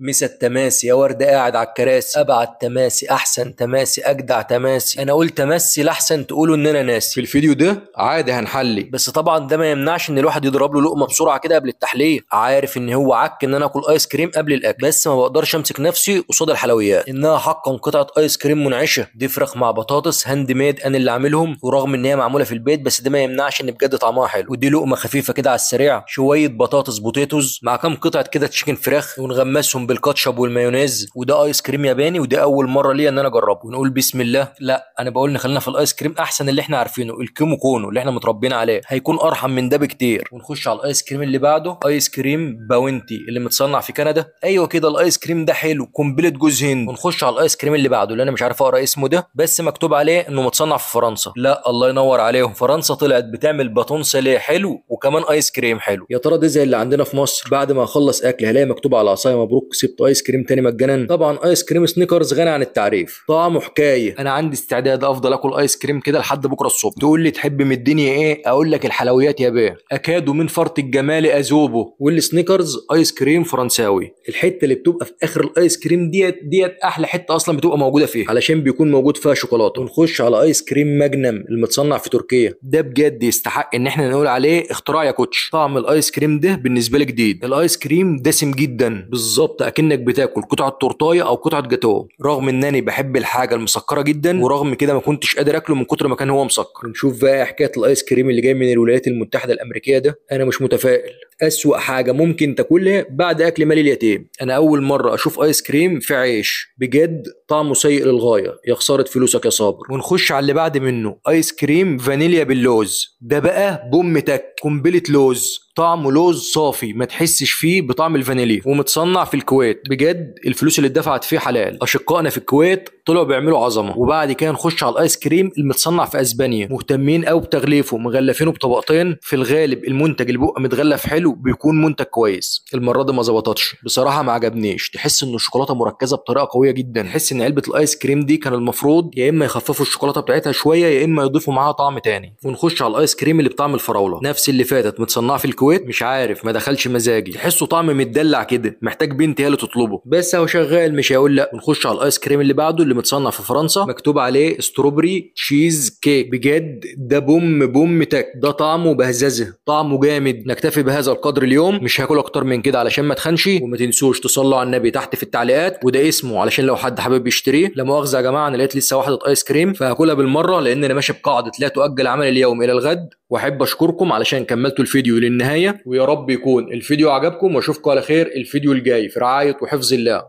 مسا التماسي يا ورد قاعد على الكراسي ابعد تماسي احسن تماسي اجدع تماسي انا قلت تمسي لاحسن تقولوا ان انا ناسي في الفيديو ده عادي هنحلي بس طبعا ده ما يمنعش ان الواحد يضرب له لقمه بسرعه كده قبل التحليه عارف ان هو عك ان انا اكل ايس كريم قبل الاكل بس ما بقدرش امسك نفسي قصاد الحلويات انها حقا قطعه ايس كريم منعشه دي فراخ مع بطاطس هاند ميد انا اللي عاملهم ورغم ان هي معموله في البيت بس ده ما يمنعش ان بجد طعمها حلو ودي لقمه خفيفه كده على السريع شويه بطاطس بوتيتوز مع كام قطعه كده تشيكن فراخ ونغمسهم بالكاتشب والمايونيز وده ايس كريم ياباني وده اول مره ليا ان انا اجربه ونقول بسم الله لا انا بقول ان خلينا في الايس كريم احسن اللي احنا عارفينه الكيمو كونو اللي احنا متربيين عليه هيكون ارحم من ده بكتير ونخش على الايس كريم اللي بعده ايس كريم باونتي اللي متصنع في كندا ايوه كده الايس كريم ده حلو قنبله جوز هند ونخش على الايس كريم اللي بعده اللي انا مش عارف اقرا اسمه ده بس مكتوب عليه انه متصنع في فرنسا لا الله ينور عليهم فرنسا طلعت بتعمل باتون ساليه حلو وكمان ايس كريم حلو يا ترى ده زي اللي عندنا في مصر بعد ما اخلص اكل هلاقي مكتوب على عصايه مبروك وكسبت ايس كريم تاني مجانا طبعا ايس كريم سنيكرز غني عن التعريف طعمه حكايه انا عندي استعداد افضل اكل ايس كريم كده لحد بكره الصبح تقول لي تحب من الدنيا ايه اقول لك الحلويات يا بيه اكاد من فرط الجمال اذوبه والسنيكرز ايس كريم فرنساوي الحته اللي بتبقى في اخر الايس كريم ديت ديت احلى حته اصلا بتبقى موجوده فيها علشان بيكون موجود فيها شوكولاته ونخش على ايس كريم مجنم المتصنع في تركيا ده بجد يستحق ان احنا نقول عليه اختراع يا كوتش طعم الايس كريم ده بالنسبه لي جديد الايس كريم دسم جدا بالظبط اكنك بتاكل قطعه تورتايه او قطعه جاتوه رغم انني بحب الحاجه المسكره جدا ورغم كده ما كنتش قادر اكله من كتر ما كان هو مسكر نشوف بقى حكايه الايس كريم اللي جاي من الولايات المتحده الامريكيه ده انا مش متفائل أسوأ حاجة ممكن تاكلها بعد أكل مال اليتيم أنا أول مرة أشوف آيس كريم في عيش بجد طعمه سيء للغاية يا خسارة فلوسك يا صابر ونخش على اللي بعد منه آيس كريم فانيليا باللوز ده بقى بوم تك قنبلة لوز طعمه لوز صافي ما تحسش فيه بطعم الفانيليا ومتصنع في الكويت بجد الفلوس اللي اتدفعت فيه حلال اشقائنا في الكويت طلعوا بيعملوا عظمه وبعد كده نخش على الايس كريم المتصنع في اسبانيا مهتمين قوي بتغليفه مغلفينه بطبقتين في الغالب المنتج اللي بقى متغلف حلو بيعمله بيكون منتج كويس المره دي ما ظبطتش بصراحه ما عجبنيش تحس ان الشوكولاته مركزه بطريقه قويه جدا تحس ان علبه الايس كريم دي كان المفروض يا اما يخففوا الشوكولاته بتاعتها شويه يا اما يضيفوا معاها طعم تاني ونخش على الايس كريم اللي بطعم الفراوله نفس اللي فاتت متصنعه في الكويت مش عارف ما دخلش مزاجي تحسه طعم متدلع كده محتاج بنت هي اللي تطلبه بس هو شغال مش هيقول لا ونخش على الايس كريم اللي بعده اللي متصنع في فرنسا مكتوب عليه ستروبري تشيز كيك بجد ده بوم بوم تك ده طعمه بهززه طعمه جامد نكتفي بهذا القدر اليوم مش هاكل اكتر من كده علشان ما تخنش وما تنسوش تصلوا على النبي تحت في التعليقات وده اسمه علشان لو حد حابب يشتريه لا مؤاخذه يا جماعه انا لقيت لسه واحده ايس كريم فهاكلها بالمره لان انا ماشي بقاعده لا تؤجل عمل اليوم الى الغد واحب اشكركم علشان كملتوا الفيديو للنهايه ويا رب يكون الفيديو عجبكم واشوفكم على خير الفيديو الجاي في رعايه وحفظ الله